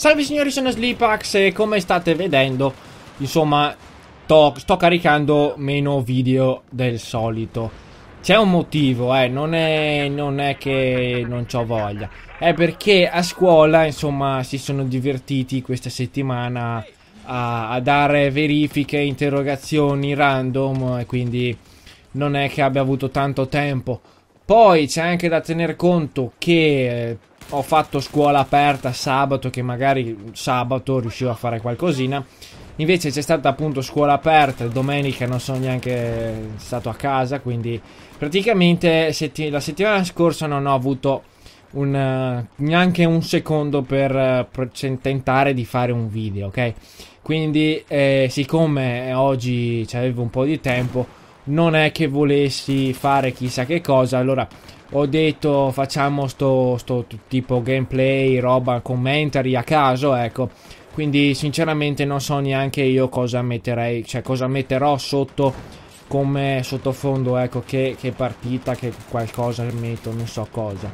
Salve signori, sono Sleepax e come state vedendo, insomma, to, sto caricando meno video del solito. C'è un motivo, eh, non è, non è che non ho voglia. È perché a scuola, insomma, si sono divertiti questa settimana a, a dare verifiche, interrogazioni random e quindi non è che abbia avuto tanto tempo. Poi c'è anche da tener conto che eh, ho fatto scuola aperta sabato che magari sabato riuscivo a fare qualcosina. Invece c'è stata appunto scuola aperta, domenica non sono neanche stato a casa, quindi praticamente setti la settimana scorsa non ho avuto un, uh, neanche un secondo per, uh, per, tentare di fare un video, ok? Quindi eh, siccome eh, oggi avevo un po' di tempo, non è che volessi fare chissà che cosa, allora ho detto facciamo sto, sto tipo gameplay, roba, commentary a caso, ecco. Quindi sinceramente non so neanche io cosa metterei, cioè cosa metterò sotto come sottofondo, ecco, che, che partita, che qualcosa metto, non so cosa.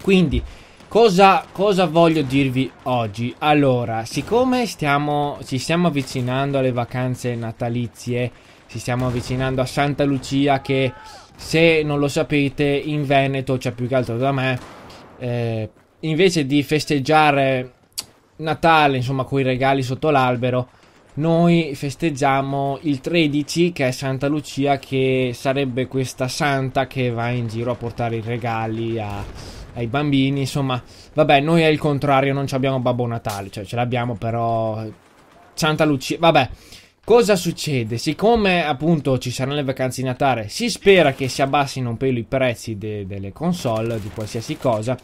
Quindi, cosa, cosa voglio dirvi oggi? Allora, siccome stiamo, ci stiamo avvicinando alle vacanze natalizie, ci stiamo avvicinando a Santa Lucia che, se non lo sapete, in Veneto, cioè più che altro da me, eh, invece di festeggiare Natale, insomma, con i regali sotto l'albero, noi festeggiamo il 13 che è Santa Lucia che sarebbe questa santa che va in giro a portare i regali a, ai bambini insomma vabbè noi è il contrario non abbiamo Babbo Natale cioè ce l'abbiamo però Santa Lucia vabbè Cosa succede? Siccome appunto ci saranno le vacanze di Natale, si spera che si abbassino un pelo i prezzi de delle console, di qualsiasi cosa,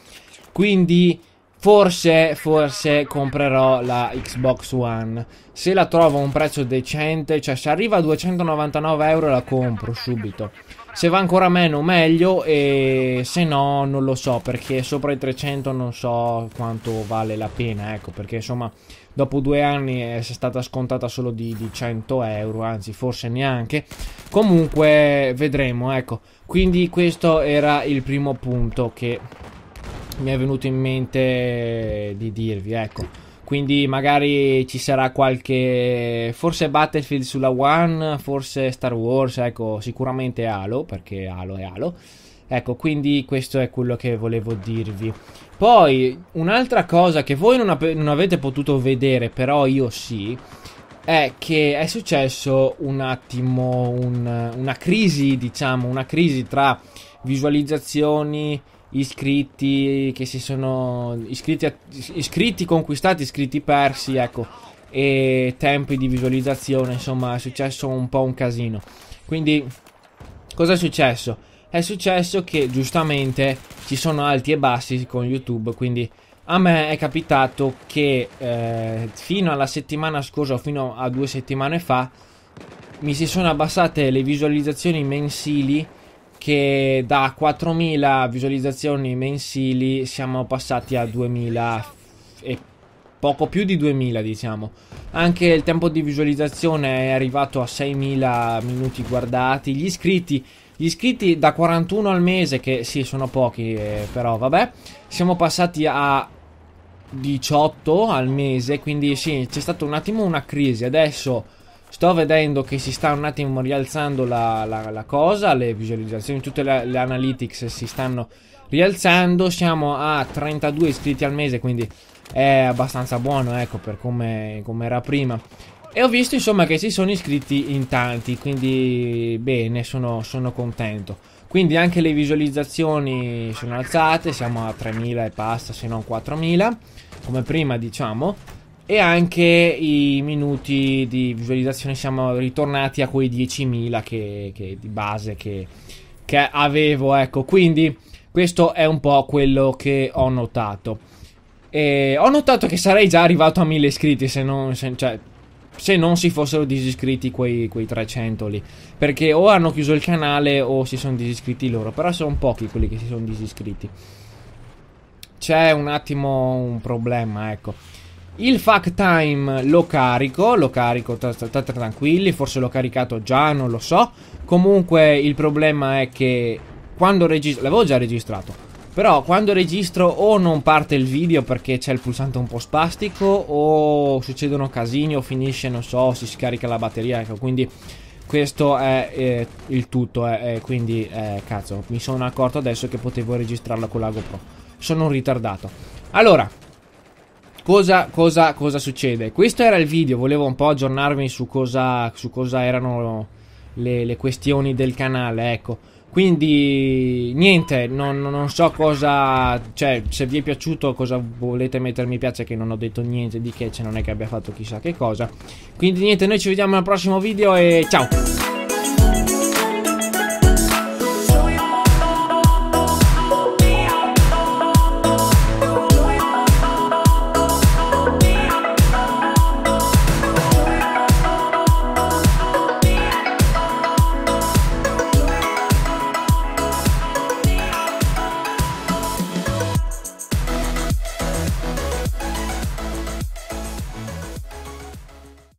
quindi forse, forse comprerò la Xbox One. Se la trovo a un prezzo decente, cioè se arriva a 299 euro la compro subito. Se va ancora meno meglio e se no non lo so perché sopra i 300 non so quanto vale la pena, ecco perché insomma dopo due anni eh, è stata scontata solo di, di 100 euro, anzi forse neanche. Comunque vedremo, ecco. Quindi questo era il primo punto che mi è venuto in mente di dirvi, ecco. Quindi magari ci sarà qualche... forse Battlefield sulla One, forse Star Wars, ecco, sicuramente Halo, perché Halo è Halo. Ecco, quindi questo è quello che volevo dirvi. Poi, un'altra cosa che voi non, ave non avete potuto vedere, però io sì, è che è successo un attimo un, una crisi, diciamo, una crisi tra visualizzazioni, iscritti che si sono iscritti, iscritti conquistati, iscritti persi, ecco, e tempi di visualizzazione, insomma, è successo un po' un casino. Quindi cosa è successo? È successo che giustamente ci sono alti e bassi con YouTube, quindi a me è capitato che eh, fino alla settimana scorsa, o fino a due settimane fa, mi si sono abbassate le visualizzazioni mensili che da 4.000 visualizzazioni mensili siamo passati a 2.000 e poco più di 2.000 diciamo. Anche il tempo di visualizzazione è arrivato a 6.000 minuti guardati, gli iscritti gli iscritti da 41 al mese, che sì, sono pochi, eh, però vabbè. Siamo passati a 18 al mese, quindi sì, c'è stata un attimo una crisi. Adesso sto vedendo che si sta un attimo rialzando la, la, la cosa, le visualizzazioni, tutte le, le analytics si stanno rialzando. Siamo a 32 iscritti al mese, quindi è abbastanza buono, ecco, per come, come era prima. E ho visto insomma che si sono iscritti in tanti, quindi bene, sono, sono contento. Quindi anche le visualizzazioni sono alzate, siamo a 3.000 e basta, se non 4.000, come prima diciamo. E anche i minuti di visualizzazione siamo ritornati a quei 10.000 che, che, di base che, che avevo, ecco. Quindi questo è un po' quello che ho notato. E ho notato che sarei già arrivato a 1.000 iscritti se non... Se, cioè, se non si fossero disiscritti quei, quei 300 lì. Perché o hanno chiuso il canale o si sono disiscritti loro. Però sono pochi quelli che si sono disiscritti. C'è un attimo un problema, ecco. Il fact time lo carico, lo carico, state tranquilli, forse l'ho caricato già, non lo so. Comunque il problema è che quando registro... L'avevo già registrato. Però quando registro o non parte il video perché c'è il pulsante un po' spastico o succedono casini o finisce, non so, si scarica la batteria, ecco, quindi questo è eh, il tutto, eh, quindi eh, cazzo, mi sono accorto adesso che potevo registrarlo con la GoPro. Sono un ritardato. Allora, cosa, cosa, cosa succede? Questo era il video, volevo un po' aggiornarmi su cosa, su cosa erano le, le questioni del canale, ecco. Quindi niente, non, non, so cosa, cioè se vi è piaciuto cosa volete mettermi mi piace che non ho detto niente di che, cioè non è che abbia fatto chissà che cosa. Quindi niente, noi ci vediamo al prossimo video e ciao!